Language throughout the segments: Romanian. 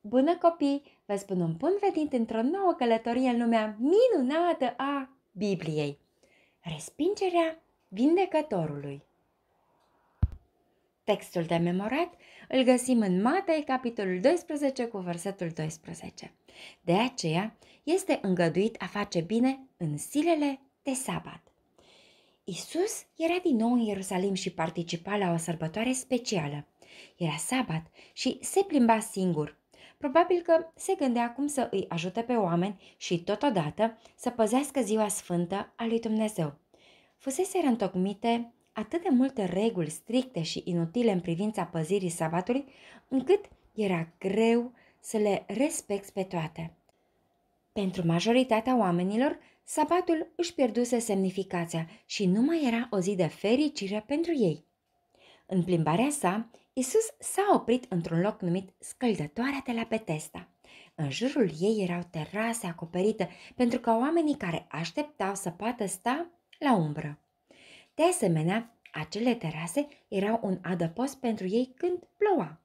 Bună copii! Vă spun un bun venit într-o nouă călătorie în lumea minunată a Bibliei. Respingerea vindecătorului. Textul de memorat îl găsim în Matei, capitolul 12, cu versetul 12. De aceea, este îngăduit a face bine în zilele de sabat. Isus era din nou în Ierusalim și participa la o sărbătoare specială. Era sabat și se plimba singur, Probabil că se gândea cum să îi ajute pe oameni și totodată să păzească ziua sfântă a lui Dumnezeu. Fusese întocmite atât de multe reguli stricte și inutile în privința păzirii sabatului, încât era greu să le respecti pe toate. Pentru majoritatea oamenilor, sabatul își pierduse semnificația și nu mai era o zi de fericire pentru ei. În plimbarea sa, Isus s-a oprit într-un loc numit Scăldătoarea de la Betesta. În jurul ei erau terase acoperite pentru ca oamenii care așteptau să poată sta la umbră. De asemenea, acele terase erau un adăpost pentru ei când ploua.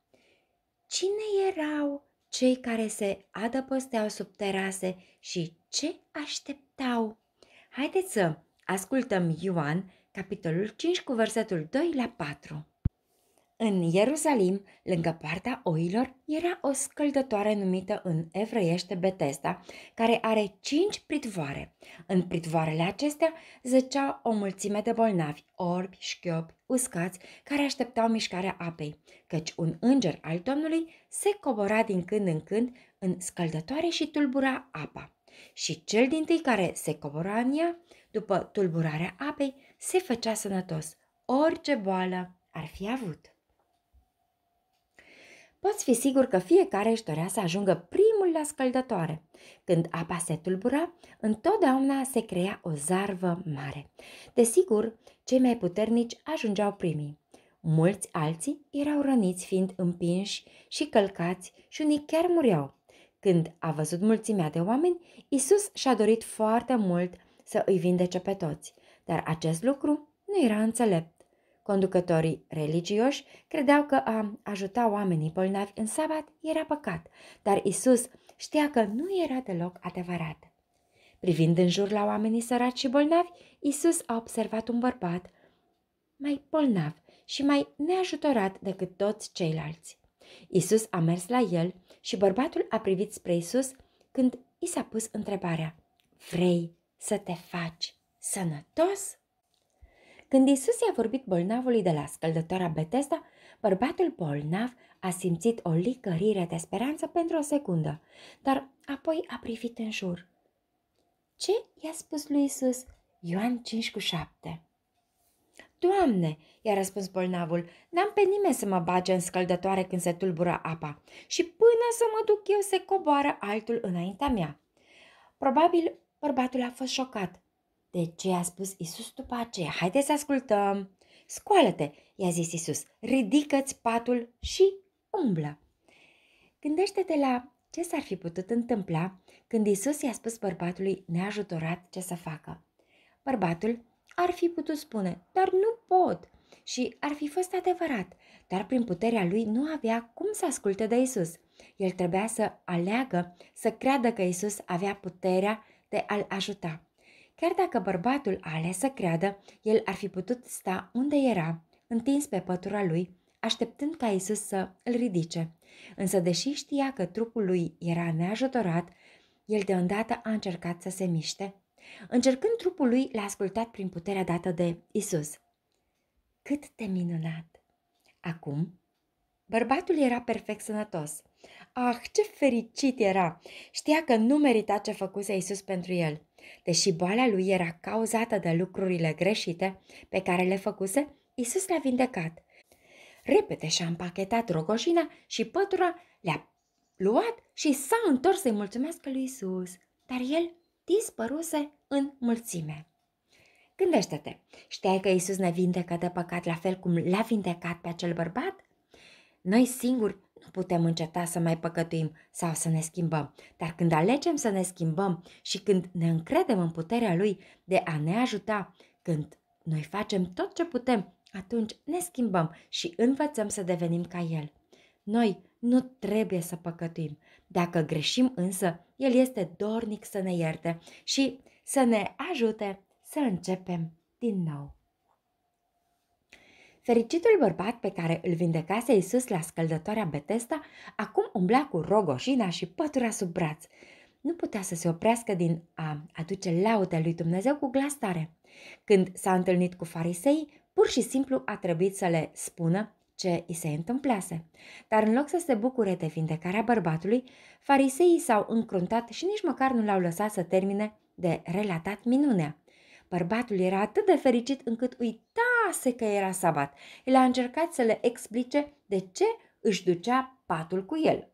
Cine erau cei care se adăposteau sub terase și ce așteptau? Haideți să ascultăm Ioan, capitolul 5 cu versetul 2 la 4. În Ierusalim, lângă partea oilor, era o scăldătoare numită în evreiește Betesda, care are cinci pritvoare. În pritvoarele acestea zăcea o mulțime de bolnavi, orbi, șchiopi, uscați, care așteptau mișcarea apei, căci un înger al Domnului se cobora din când în când în scăldătoare și tulbura apa. Și cel din tâi care se cobora în ea, după tulburarea apei, se făcea sănătos, orice boală ar fi avut. Poți fi sigur că fiecare își dorea să ajungă primul la scăldătoare. Când apa se tulbura, întotdeauna se crea o zarvă mare. Desigur, cei mai puternici ajungeau primii. Mulți alții erau răniți fiind împinși și călcați și unii chiar mureau. Când a văzut mulțimea de oameni, Isus și-a dorit foarte mult să îi vindece pe toți, dar acest lucru nu era înțelept. Conducătorii religioși credeau că a ajuta oamenii bolnavi în sabat era păcat, dar Isus știa că nu era deloc adevărat. Privind în jur la oamenii săraci și bolnavi, Isus a observat un bărbat mai bolnav și mai neajutorat decât toți ceilalți. Isus a mers la el și bărbatul a privit spre Isus când i s-a pus întrebarea: Vrei să te faci sănătos? Când Isus i-a vorbit bolnavului de la scăldătoarea Betesda, bărbatul bolnav a simțit o licărire de speranță pentru o secundă, dar apoi a privit în jur. Ce i-a spus lui Isus? Ioan 5 cu 7 Doamne, i-a răspuns bolnavul, n-am pe nimeni să mă bage în scăldătoare când se tulbură apa și până să mă duc eu se coboară altul înaintea mea. Probabil bărbatul a fost șocat de ce a spus Isus după aceea? Haideți să ascultăm! Scoală-te, i-a zis Isus, ridică-ți patul și umblă. Gândește-te la ce s-ar fi putut întâmpla când Isus i-a spus bărbatului neajutorat ce să facă. Bărbatul ar fi putut spune, dar nu pot, și ar fi fost adevărat, dar prin puterea lui nu avea cum să asculte de Isus. El trebuia să aleagă să creadă că Isus avea puterea de a-l ajuta. Chiar dacă bărbatul a ales să creadă, el ar fi putut sta unde era, întins pe pătura lui, așteptând ca Isus să îl ridice. Însă, deși știa că trupul lui era neajutorat, el deodată a încercat să se miște. Încercând trupul lui, l-a ascultat prin puterea dată de Isus. Cât de minunat! Acum, bărbatul era perfect sănătos. Ah, ce fericit era! Știa că nu merita ce făcuse Isus pentru el – Deși boala lui era cauzată de lucrurile greșite pe care le făcuse, Isus l-a vindecat. Repede și-a împachetat rogoșina și pătura, le-a luat și s-a întors să-i mulțumească lui Isus, dar el dispăruse în mulțime. Gândește-te, știai că Isus ne vindecă de păcat la fel cum l-a vindecat pe acel bărbat? Noi singuri nu putem înceta să mai păcătuim sau să ne schimbăm. Dar când alegem să ne schimbăm și când ne încredem în puterea Lui de a ne ajuta, când noi facem tot ce putem, atunci ne schimbăm și învățăm să devenim ca El. Noi nu trebuie să păcătuim. Dacă greșim însă, El este dornic să ne ierte și să ne ajute să începem din nou fericitul bărbat pe care îl vindecase Isus la scăldătoarea Betesta, acum umbla cu rogoșina și pătura sub braț. Nu putea să se oprească din a aduce laude lui Dumnezeu cu glas tare. Când s-a întâlnit cu farisei, pur și simplu a trebuit să le spună ce i se întâmplase. Dar în loc să se bucure de vindecarea bărbatului, fariseii s-au încruntat și nici măcar nu l-au lăsat să termine de relatat minunea. Bărbatul era atât de fericit încât uitase că era sabat. El a încercat să le explice de ce își ducea patul cu el.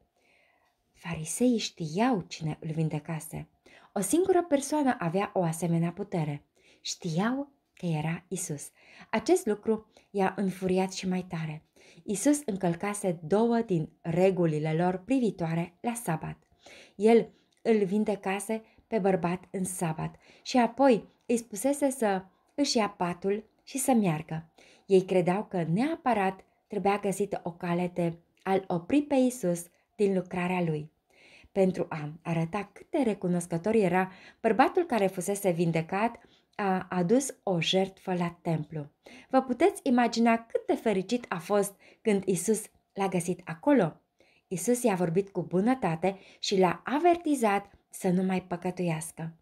Fariseii știau cine îl vindecase. O singură persoană avea o asemenea putere. Știau că era Isus. Acest lucru i-a înfuriat și mai tare. Isus încălcase două din regulile lor privitoare la sabat. El îl vindecase pe bărbat în sabat și apoi îi spusese să își ia patul și să meargă. Ei credeau că neapărat trebuia găsită o cale de a-l opri pe Isus din lucrarea lui. Pentru a arăta cât de recunoscător era, bărbatul care fusese vindecat a adus o jertfă la templu. Vă puteți imagina cât de fericit a fost când Isus l-a găsit acolo. Isus i-a vorbit cu bunătate și l-a avertizat să nu mai păcătuiască.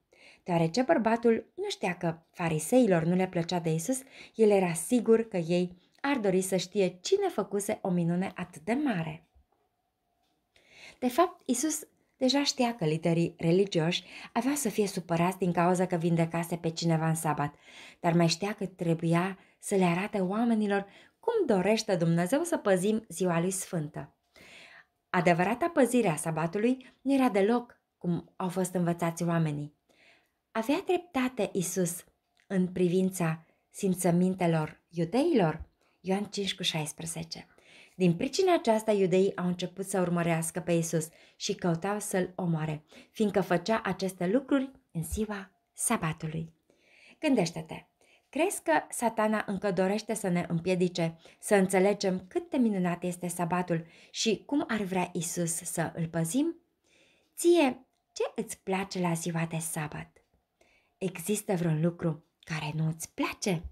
Deoarece bărbatul nu știa că fariseilor nu le plăcea de Isus, el era sigur că ei ar dori să știe cine făcuse o minune atât de mare. De fapt, Isus deja știa că liderii religioși aveau să fie supărați din cauza că vindecase pe cineva în sabat, dar mai știa că trebuia să le arate oamenilor cum dorește Dumnezeu să păzim ziua lui sfântă. Adevărata păzire a sabatului nu era deloc cum au fost învățați oamenii, avea dreptate Isus în privința simțămintelor iudeilor? Ioan 5 cu 16. Din pricina aceasta, iudeii au început să urmărească pe Isus și căutau să-l omoare, fiindcă făcea aceste lucruri în ziua sabatului. Gândește-te! Crezi că satana încă dorește să ne împiedice să înțelegem cât de minunat este sabatul și cum ar vrea Isus să îl păzim? Ție, ce îți place la ziua de sabat? Există vreun lucru care nu îți place?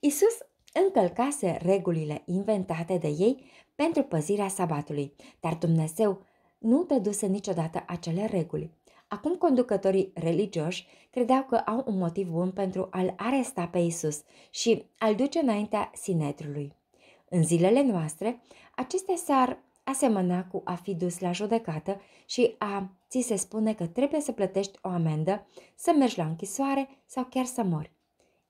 Isus încălcase regulile inventate de ei pentru păzirea sabatului, dar Dumnezeu nu dăduse niciodată acele reguli. Acum conducătorii religioși credeau că au un motiv bun pentru a-l aresta pe Isus și a-l duce înaintea sinetrului. În zilele noastre, acestea s-ar asemăna cu a fi dus la judecată și a ți se spune că trebuie să plătești o amendă, să mergi la închisoare sau chiar să mori.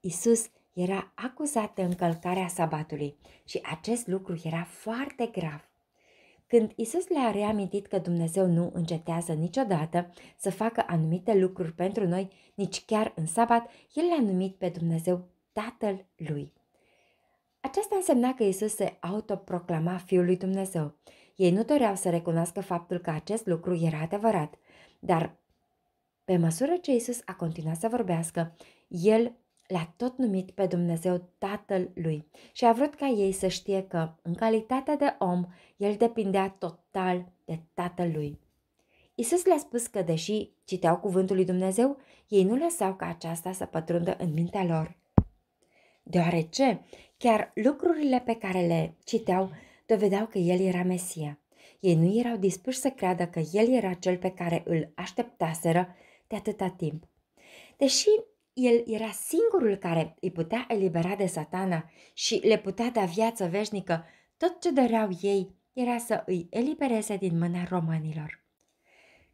Isus era acuzat de încălcarea sabatului și acest lucru era foarte grav. Când Isus le-a reamintit că Dumnezeu nu încetează niciodată să facă anumite lucruri pentru noi, nici chiar în sabat, El l-a numit pe Dumnezeu Tatăl Lui. Aceasta însemna că Isus se autoproclama Fiul lui Dumnezeu ei nu doreau să recunoască faptul că acest lucru era adevărat, dar pe măsură ce Isus a continuat să vorbească, el l-a tot numit pe Dumnezeu Tatăl lui și a vrut ca ei să știe că, în calitate de om, el depindea total de Tatăl lui. Isus le-a spus că, deși citeau cuvântul lui Dumnezeu, ei nu lăsau ca aceasta să pătrundă în mintea lor. Deoarece chiar lucrurile pe care le citeau dovedeau că el era Mesia. Ei nu erau dispuși să creadă că el era cel pe care îl așteptaseră de atâta timp. Deși el era singurul care îi putea elibera de satana și le putea da viață veșnică, tot ce doreau ei era să îi elibereze din mâna romanilor.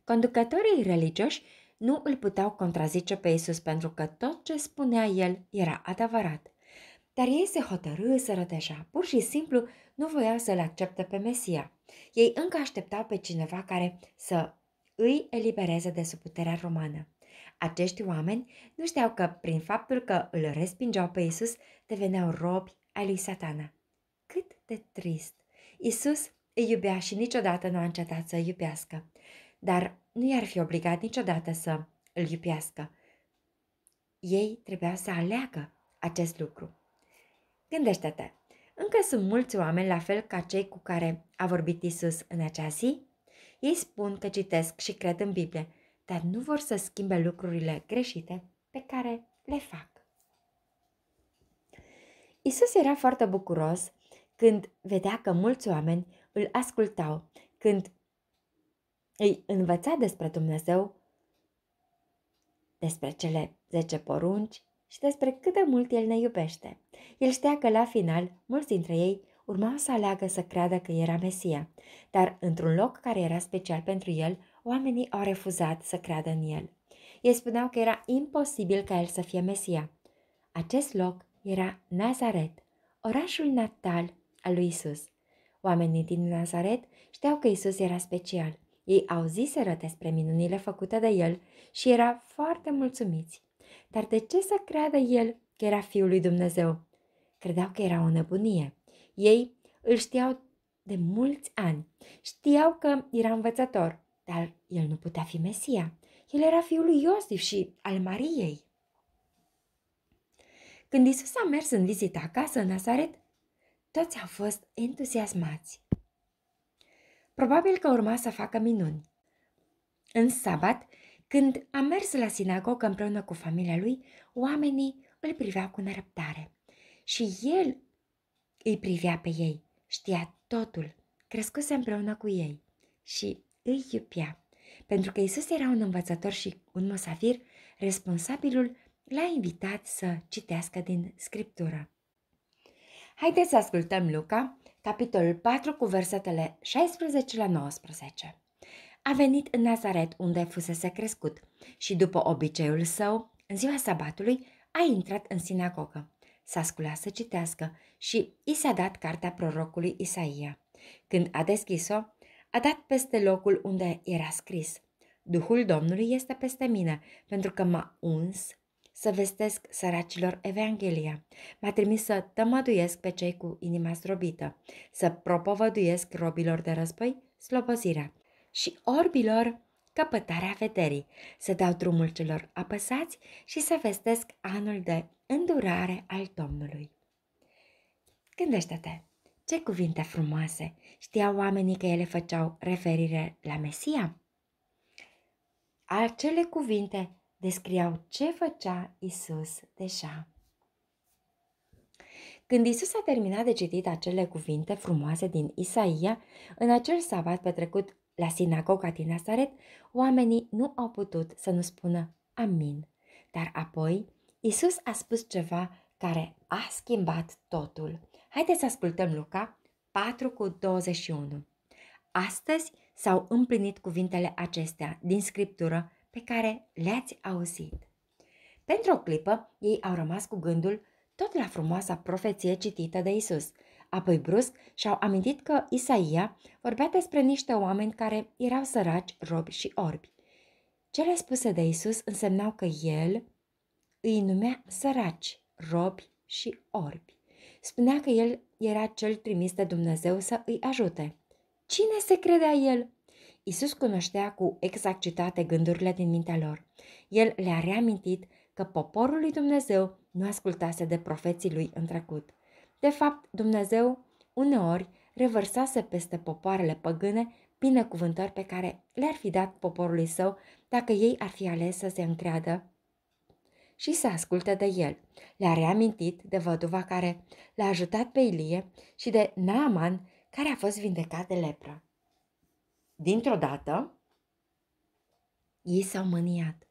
Conducătorii religioși nu îl puteau contrazice pe Isus pentru că tot ce spunea el era adevărat. Dar ei se hotărâseră deja, pur și simplu nu voiau să-l accepte pe Mesia. Ei încă așteptau pe cineva care să îi elibereze de sub puterea romană. Acești oameni nu știau că, prin faptul că îl respingeau pe Isus, deveneau robi ai lui satana. Cât de trist! Isus îi iubea și niciodată nu a încetat să iubească, dar nu i-ar fi obligat niciodată să îl iubească. Ei trebuia să aleagă acest lucru. Gândește-te, încă sunt mulți oameni la fel ca cei cu care a vorbit Isus în acea zi? Ei spun că citesc și cred în Biblie, dar nu vor să schimbe lucrurile greșite pe care le fac. Isus era foarte bucuros când vedea că mulți oameni îl ascultau, când îi învăța despre Dumnezeu, despre cele 10 porunci, și despre cât de mult el ne iubește. El știa că la final, mulți dintre ei urmau să aleagă să creadă că era Mesia, dar într-un loc care era special pentru el, oamenii au refuzat să creadă în el. Ei spuneau că era imposibil ca el să fie Mesia. Acest loc era Nazaret, orașul natal al lui Isus. Oamenii din Nazaret știau că Isus era special. Ei auziseră despre minunile făcute de el și era foarte mulțumiți. Dar de ce să creadă el că era Fiul lui Dumnezeu? Credeau că era o nebunie. Ei îl știau de mulți ani. Știau că era învățător, dar el nu putea fi Mesia. El era fiul lui Iosif și al Mariei. Când Isus a mers în vizită acasă în Nazaret, toți au fost entuziasmați. Probabil că urma să facă minuni. În sabat, când a mers la sinagogă împreună cu familia lui, oamenii îl priveau cu nerăbdare. Și el îi privea pe ei, știa totul, crescuse împreună cu ei și îi iubea. Pentru că Isus era un învățător și un măsafir, responsabilul l-a invitat să citească din Scriptură. Haideți să ascultăm Luca, capitolul 4 cu versetele 16 la 19 a venit în Nazaret unde fusese crescut și după obiceiul său, în ziua sabatului, a intrat în sinagogă. S-a sculat să citească și i s-a dat cartea prorocului Isaia. Când a deschis-o, a dat peste locul unde era scris. Duhul Domnului este peste mine, pentru că m-a uns să vestesc săracilor Evanghelia. M-a trimis să tămăduiesc pe cei cu inima zdrobită, să propovăduiesc robilor de război slobozirea, și orbilor căpătarea vederii, să dau drumul celor apăsați și să vestesc anul de îndurare al Domnului. Gândește-te, ce cuvinte frumoase! Știau oamenii că ele făceau referire la Mesia? Acele cuvinte descriau ce făcea Isus deja. Când Isus a terminat de citit acele cuvinte frumoase din Isaia, în acel sabat petrecut la sinagoga din Nazaret, oamenii nu au putut să nu spună amin. Dar apoi, Isus a spus ceva care a schimbat totul. Haideți să ascultăm Luca 4 cu 21. Astăzi s-au împlinit cuvintele acestea din scriptură pe care le-ați auzit. Pentru o clipă, ei au rămas cu gândul tot la frumoasa profeție citită de Isus, Apoi brusc și-au amintit că Isaia vorbea despre niște oameni care erau săraci, robi și orbi. Cele spuse de Isus însemnau că el îi numea săraci, robi și orbi. Spunea că el era cel trimis de Dumnezeu să îi ajute. Cine se credea el? Isus cunoștea cu exactitate gândurile din mintea lor. El le-a reamintit că poporul lui Dumnezeu nu ascultase de profeții lui în trecut. De fapt, Dumnezeu uneori revărsase peste popoarele păgâne binecuvântări pe care le-ar fi dat poporului său dacă ei ar fi ales să se încreadă și să asculte de el. Le-a reamintit de văduva care l-a ajutat pe Ilie și de Naaman care a fost vindecat de lepră. Dintr-o dată, ei s-au mâniat.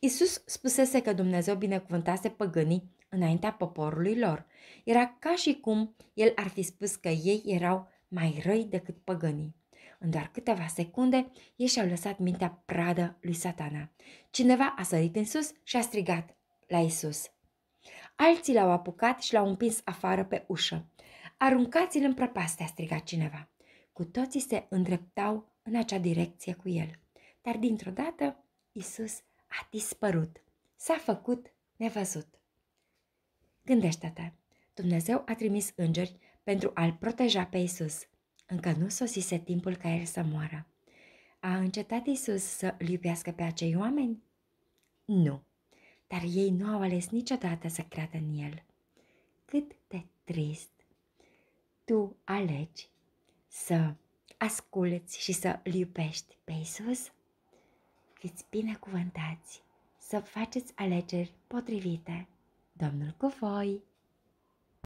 Isus spusese că Dumnezeu binecuvântase păgânii înaintea poporului lor. Era ca și cum el ar fi spus că ei erau mai răi decât păgânii. În doar câteva secunde, ei și-au lăsat mintea pradă lui satana. Cineva a sărit în sus și a strigat la Isus. Alții l-au apucat și l-au împins afară pe ușă. Aruncați-l în prăpaste, a strigat cineva. Cu toții se îndreptau în acea direcție cu el. Dar dintr-o dată, Isus a dispărut. S-a făcut nevăzut. Gândește-te, Dumnezeu a trimis îngeri pentru a-l proteja pe Isus. Încă nu sosise timpul ca el să moară. A încetat Isus să îl iubească pe acei oameni? Nu, dar ei nu au ales niciodată să creadă în el. Cât de trist! Tu alegi să asculți și să îl iubești pe Isus? Fiți binecuvântați să faceți alegeri potrivite Domnul cu voi!